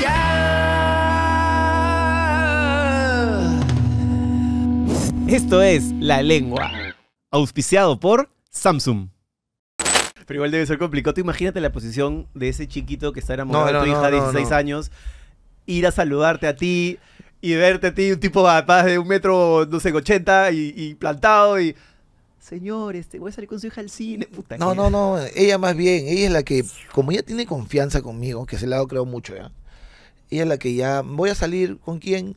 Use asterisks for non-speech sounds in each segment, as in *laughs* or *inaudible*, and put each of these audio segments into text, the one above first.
ya. Esto es La Lengua, auspiciado por Samsung. Pero igual debe ser complicado. imagínate la posición de ese chiquito que está enamorado de tu hija de 16 años, ir a saludarte a ti y verte a ti, un tipo de un metro, no sé, 80 y plantado y señores, este, voy a salir con su hija al cine, *laughs* puta. No, no, no, ella más bien, ella es la que, como ella tiene confianza conmigo, que se la creo mucho ya, ella es la que ya, voy a salir con quién,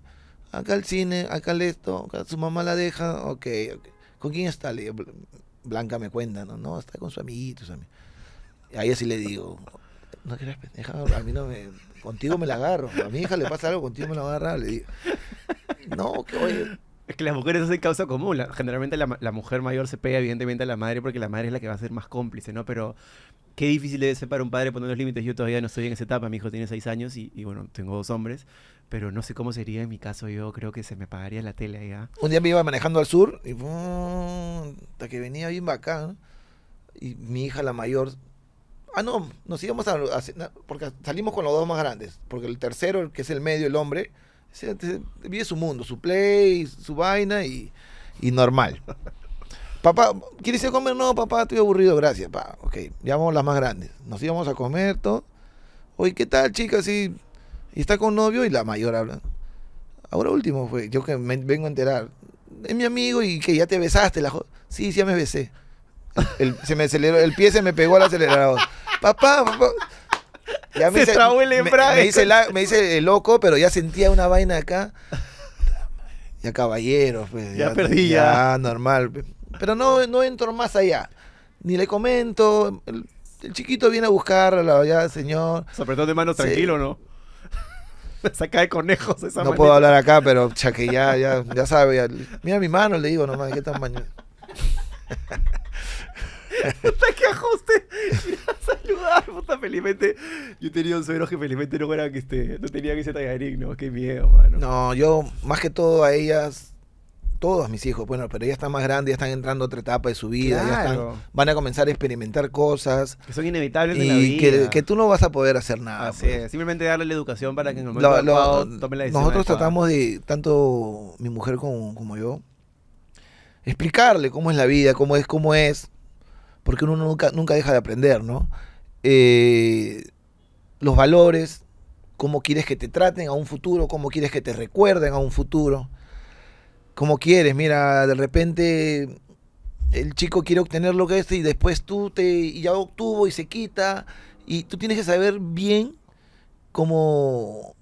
acá al cine, acá al esto, su mamá la deja, ok, okay. ¿con quién está? Blanca me cuenta, no, no, está con su amiguito, Ahí así le digo, no creas pendeja, a mí no me, contigo me la agarro, a mi hija le pasa algo, contigo me la agarra, le digo, no, que oye es que las mujeres hacen causa común. La, generalmente la, mujer mayor se pega, evidentemente, a la madre porque la madre es la que va a ser más cómplice, ¿no? Pero qué difícil debe ser para un padre poner los límites. Yo todavía no estoy en esa etapa. Mi hijo tiene seis años y, bueno, tengo dos hombres. Pero no sé cómo sería en mi caso. Yo creo que se me pagaría la tele ya. Un día me iba manejando al sur y hasta que venía bien bacán. Y mi hija, la mayor, Ah, no, nos íbamos a, porque salimos con los dos más grandes, porque el tercero, el que es el medio, el hombre, se, vive su mundo, su play, su vaina y, normal. Papá, ¿quieres ir comer? No, papá, estoy aburrido, gracias, papá. Ok, llamamos las más grandes. Nos íbamos a comer, todo. Oye, ¿qué tal, chica? Y, está con novio y la mayor habla. Ahora último fue, yo que me vengo a enterar. Es mi amigo y que ya te besaste. La sí, sí, ya me besé. se me aceleró, el pie se me pegó al acelerador. papá, papá me dice el Me, loco, pero ya sentía una vaina acá. Ya caballero, pues, ya, perdí ya. ya normal. Pues. Pero no, no entro más allá. Ni le comento. El, chiquito viene a buscarla, ya, señor. Se apretó de mano tranquilo, ¿no? saca *laughs* de conejos esa No puedo hablar acá, pero ya que ya, ya, ya sabe. mira mi mano, le digo nomás, qué tamaño. *laughs* puta, qué ajuste. Ir a saludar, puta, felizmente. Yo tenía un suegro que felizmente no era que esté, no tenía que ser tagarín, ¿no? Qué miedo, mano. No, yo más que todo a ellas, todos mis hijos, bueno, pero ellas están más grandes, ya están entrando a otra etapa de su vida, ya están, van a comenzar a experimentar cosas. Que son inevitables y en la vida. Que, que tú no vas a poder hacer nada. Así pues. simplemente darle la educación para que en el momento lo, tomen la decisión. Nosotros tratamos de, tanto mi mujer como yo, explicarle cómo es la vida, cómo es, cómo es, porque uno nunca, nunca deja de aprender, ¿no? Eh, los valores, cómo quieres que te traten a un futuro, cómo quieres que te recuerden a un futuro, cómo quieres, mira, de repente el chico quiere obtener lo que es y después tú te y ya obtuvo y se quita y tú tienes que saber bien cómo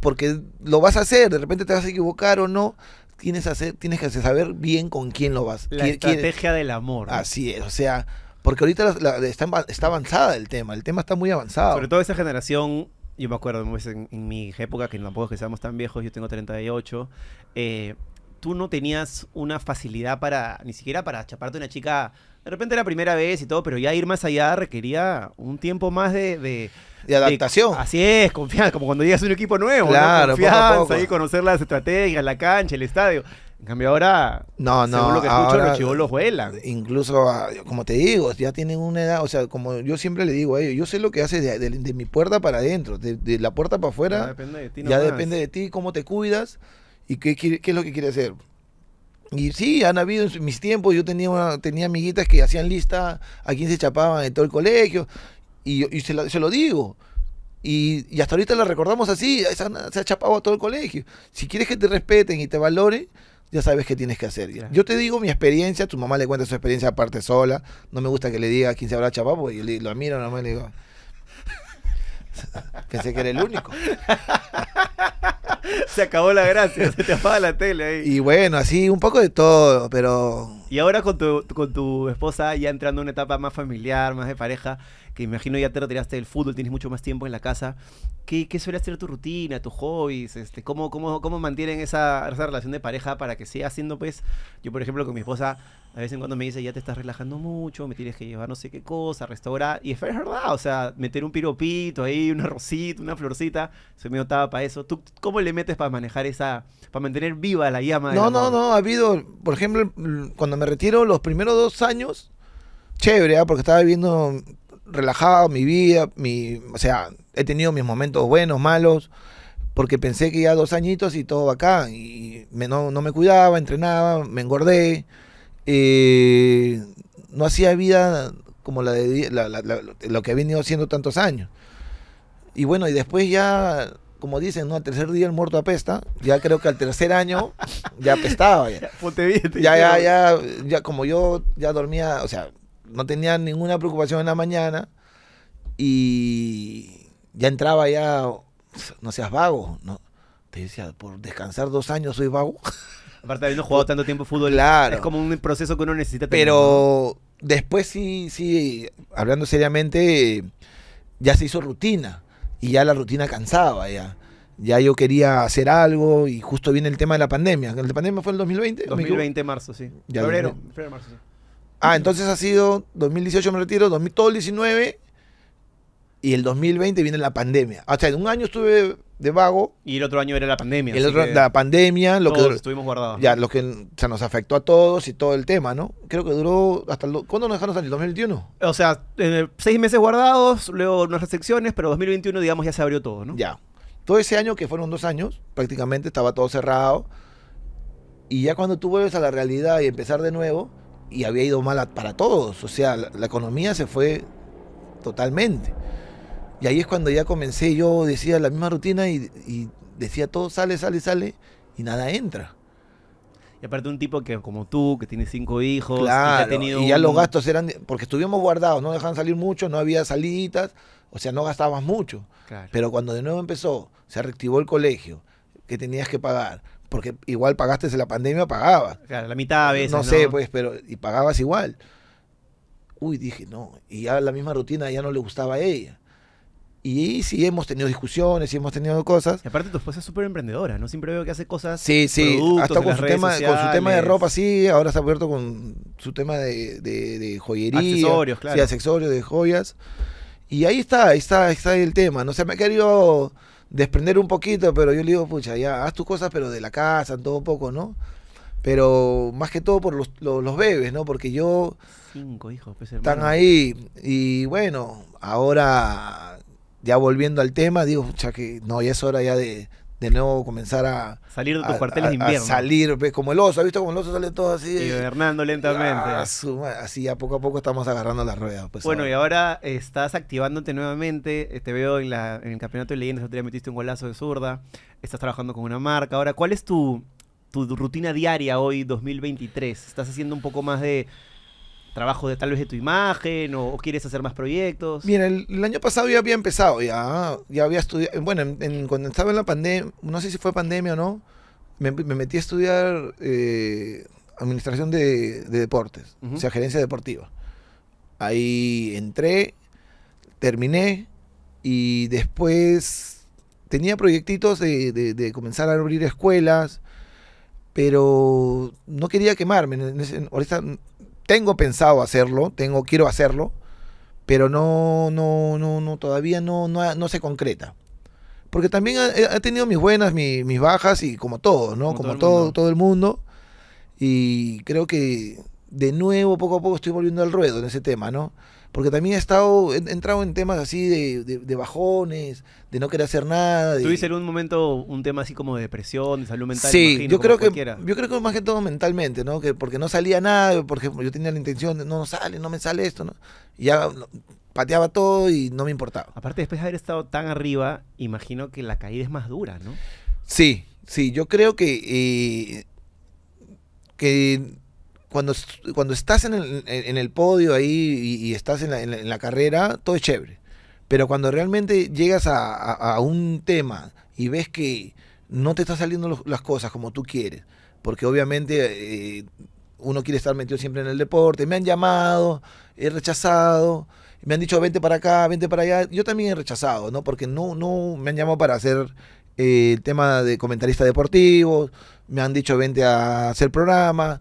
porque lo vas a hacer, de repente te vas a equivocar o no, tienes, hacer, tienes que saber bien con quién lo vas. La estrategia del amor. Así es, o sea, porque ahorita está, avanzada el tema, el tema está muy avanzado. Sobre todo esa generación, yo me acuerdo pues, en, mi época, que tampoco es que seamos tan viejos, yo tengo 38, eh, tú no tenías una facilidad para, ni siquiera para chaparte una chica, de repente era la primera vez y todo, pero ya ir más allá requería un tiempo más de de adaptación. así es, confianza, como cuando llegas a un equipo nuevo, claro, ¿no? confianza, a conocer las estrategias, la cancha, el estadio. En cambio ahora, no, no, según lo que escucho, los chivolos vuelan. Incluso, ah, como te digo, ya tienen una edad, o sea, como yo siempre le digo a ellos, yo sé lo que haces de, mi puerta para adentro, de, la puerta para afuera, ya depende de ti, ya depende de ti cómo te cuidas y qué, es lo que quieres hacer. Y sí, han habido en mis tiempos, yo tenía tenía amiguitas que hacían lista a quien se chapaban en todo el colegio. Y, se, lo digo. Y, hasta ahorita la recordamos así, se ha chapado a todo el colegio. Si quieres que te respeten y te valoren, ya sabes qué tienes que hacer. Yo te digo mi experiencia, tu mamá le cuenta su experiencia aparte sola. No me gusta que le diga a quién se habrá chapado, porque yo le, lo miro nomás le digo. *laughs* Pensé que era el único. *laughs* se acabó la gracia, se te apaga la tele ahí. Y bueno, así un poco de todo, pero y ahora con tu, con tu esposa ya entrando en una etapa más familiar, más de pareja, que imagino ya te retiraste del fútbol, tienes mucho más tiempo en la casa. ¿Qué, qué suele hacer tu rutina, tus hobbies? Este, ¿cómo, cómo, cómo mantienen esa, esa relación de pareja para que siga siendo, pues, yo por ejemplo con mi esposa a veces en cuando me dice, ya te estás relajando mucho, me tienes que llevar no sé qué cosa, restaurar. Y es verdad, o sea, meter un piropito ahí, una rosita, una florcita, se me notaba para eso. ¿Tú cómo le metes para manejar esa, para mantener viva la llama? No, no, no, ha habido, por ejemplo, cuando me retiro, los primeros dos años, chévere, ¿ah? porque estaba viviendo relajado mi vida, mi, o sea, he tenido mis momentos buenos, malos, porque pensé que ya dos añitos y todo acá, y no, me cuidaba, entrenaba, me engordé, eh, no hacía vida como la de lo que he venido haciendo tantos años. Y bueno, y después ya como dicen, ¿no? Al tercer día el muerto apesta. Ya creo que al tercer año ya apestaba. Ya, *laughs* ya, ya, ya, como yo ya dormía, o sea, no tenía ninguna preocupación en la mañana y ya entraba ya, no seas vago, ¿no? Te decía, por descansar dos años soy vago. *laughs* Aparte de haber jugado tanto tiempo fútbol, claro. es como un proceso que uno necesita Pero después sí, sí, hablando seriamente, ya se hizo rutina y ya la rutina cansaba ya. Ya yo quería hacer algo y justo viene el tema de la pandemia. ¿La pandemia fue el 2020? 2020, marzo, sí. febrero, febrero, marzo, sí. Ah, entonces ha sido 2018 me retiro, 2019 todo el y el 2020 viene la pandemia. O sea, en un año estuve de vago. Y el otro año era la pandemia. la pandemia, lo que estuvimos guardados. Ya, lo que o nos afectó a todos y todo el tema, ¿no? Creo que duró hasta el, ¿cuándo nos dejaron salir? 2021? O sea, eh, seis meses guardados, luego unas restricciones, pero 2021 digamos ya se abrió todo, ¿no? Ya. Todo ese año que fueron dos años, prácticamente estaba todo cerrado. Y ya cuando tú vuelves a la realidad y empezar de nuevo, y había ido mal para todos, o sea, la economía se fue totalmente. Y ahí es cuando ya comencé, yo decía la misma rutina y, decía todo sale, sale, sale y nada entra. Y aparte un tipo que como tú, que tiene cinco hijos, y, ha tenido y ya los gastos eran, porque estuvimos guardados, no dejaban salir mucho, no había salidas, o sea, no gastabas mucho. Pero cuando de nuevo empezó, se reactivó el colegio, que tenías que pagar, porque igual pagaste la pandemia, pagaba Claro, la mitad a veces. No, no, sé, pues, pero y pagabas igual. Uy, dije, no, y ya la misma rutina ya no le gustaba a ella. Y sí hemos tenido discusiones, sí hemos tenido cosas. Y aparte tu esposa es súper emprendedora, ¿no? Siempre veo que hace cosas. Sí, sí. Hasta con su, tema, de ropa, sí. Ahora está abierto con su tema de, joyería. Accesorios, claro. Sí, accesorios, de joyas. Y ahí está, ahí está, está el tema. No sé me ha querido desprender un poquito, pero yo le digo, pucha, ya haz tus cosas, pero de la casa, todo poco, ¿no? Pero más que todo por los, bebés, ¿no? Porque yo... Cinco hijos, pues, Están ahí. Y bueno, ahora ya volviendo al tema, digo, ya que no, ya es hora ya de, de nuevo comenzar a salir de tus cuarteles de invierno. salir, ves pues, como el oso, ¿has visto como el oso sale todo así? Hibernando lentamente. Ah, así ya poco a poco estamos agarrando las ruedas. Pues, bueno, y ahora estás activándote nuevamente. Eh, te veo en, la, en el campeonato de leyendas, te metiste un golazo de zurda. Estás trabajando con una marca. Ahora, ¿cuál es tu, tu rutina diaria hoy, 2023? ¿Estás haciendo un poco más de trabajo de tal vez de tu imagen o, quieres hacer más proyectos? Mira, el, año pasado ya había empezado, ya, ya había estudiado, bueno, cuando estaba en la pandemia, no sé si fue pandemia o no, me, metí a estudiar eh, administración de, deportes, o sea, gerencia deportiva. Ahí entré, terminé y después tenía proyectitos de, comenzar a abrir escuelas pero no quería quemarme. ahorita tengo pensado hacerlo, tengo, quiero hacerlo, pero no, no, no, no, todavía no, no, se concreta. Porque también he tenido mis buenas, mis, mis bajas y como todo ¿no? Como, todo, todo el mundo. Y creo que de nuevo, poco a poco, estoy volviendo al ruedo en ese tema, ¿no? porque también he estado, he entrado en temas así de, bajones, de no querer hacer nada. ¿Tuviste en un momento un tema así como de depresión, de salud mental? Sí, yo, creo que, yo creo que más que todo mentalmente, ¿no? Que porque no salía nada, porque yo tenía la intención de no, sale, no me sale esto, ¿no? Y ya pateaba todo y no me importaba. Aparte, después de haber estado tan arriba, imagino que la caída es más dura, ¿no? Sí, sí, yo creo que... Eh, que cuando, cuando estás en el, en el podio ahí y, estás en la, en, la, carrera, todo es chévere. Pero cuando realmente llegas a, un tema y ves que no te están saliendo las cosas como tú quieres, porque obviamente eh, uno quiere estar metido siempre en el deporte, me han llamado, he rechazado, me han dicho vente para acá, vente para allá, yo también he rechazado, ¿no? Porque no, no me han llamado para hacer eh, el tema de comentarista deportivo, me han dicho vente a hacer programa,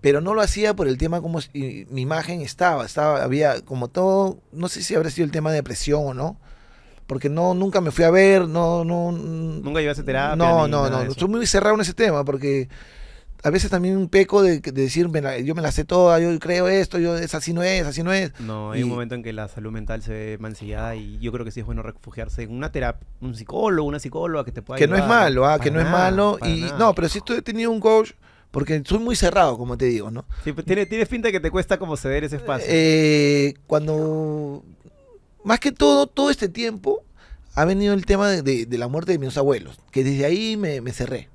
pero no lo hacía por el tema como mi imagen estaba, estaba, había como todo, no sé si habrá sido el tema de depresión o no, porque no, nunca me fui a ver, no, no. Nunca llevaste terapia. No, no, no, estoy muy cerrado en ese tema, porque a veces también un peco de, decir, yo me la sé toda, yo creo esto, yo es así no es, así no es. No, hay un momento en que la salud mental se ve mancillada y yo creo que sí es bueno refugiarse en una terapia, un psicólogo, una psicóloga que te pueda Que no es malo, ah, que no es malo. no, pero si tú he tenido un coach porque soy muy cerrado, como te digo, ¿no? Sí, pues, tiene, tiene finta que te cuesta como ceder ese espacio. Eh, cuando. Más que todo, todo este tiempo ha venido el tema de, la muerte de mis abuelos, que desde ahí me, cerré.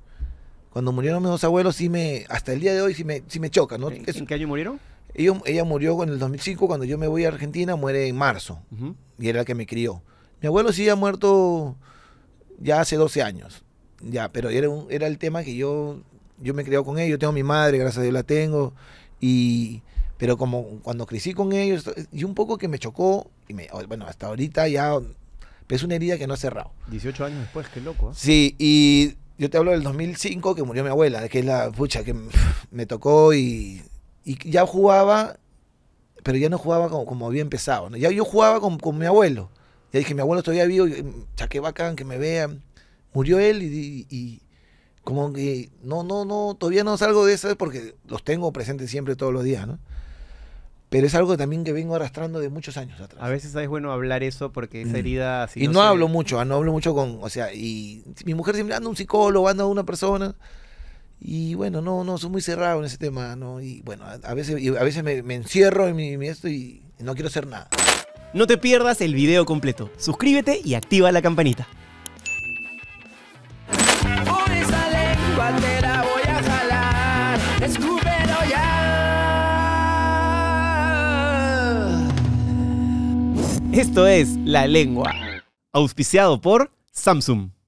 Cuando murieron mis dos abuelos, sí me. Hasta el día de hoy sí me, choca, ¿no? ¿En, qué año murieron? Ella, murió en el 2005, cuando yo me voy a Argentina, muere en marzo. Y era la que me crió. Mi abuelo sí ha muerto ya hace 12 años. Ya, pero era, era el tema que yo yo me he criado con ellos, tengo a mi madre, gracias a Dios la tengo, y, pero como cuando crecí con ellos, y un poco que me chocó, y me, bueno, hasta ahorita ya es una herida que no ha cerrado. 18 años después, qué loco. ¿eh? Sí, y yo te hablo del 2005 que murió mi abuela, que es la pucha que *laughs* me tocó y, y ya jugaba, pero ya no jugaba como, como había empezado. Ya yo jugaba con, con, mi abuelo. Ya dije, mi abuelo todavía vivo, ya mm, bacán, que me vean. Murió él y, como que no, no, no, todavía no salgo de eso porque los tengo presentes siempre todos los días, ¿no? Pero es algo también que vengo arrastrando de muchos años atrás. A veces es bueno hablar eso porque esa mm. herida... y no, hablo mucho, ah, no hablo mucho con... O sea, y mi mujer siempre anda un psicólogo, anda a una persona. Y bueno, no, no, soy muy cerrado en ese tema, ¿no? Y bueno, a, veces, a veces me, encierro en mi esto y no quiero hacer nada. No te pierdas el video completo. Suscríbete y activa la campanita. Esto es La Lengua. Auspiciado por Samsung.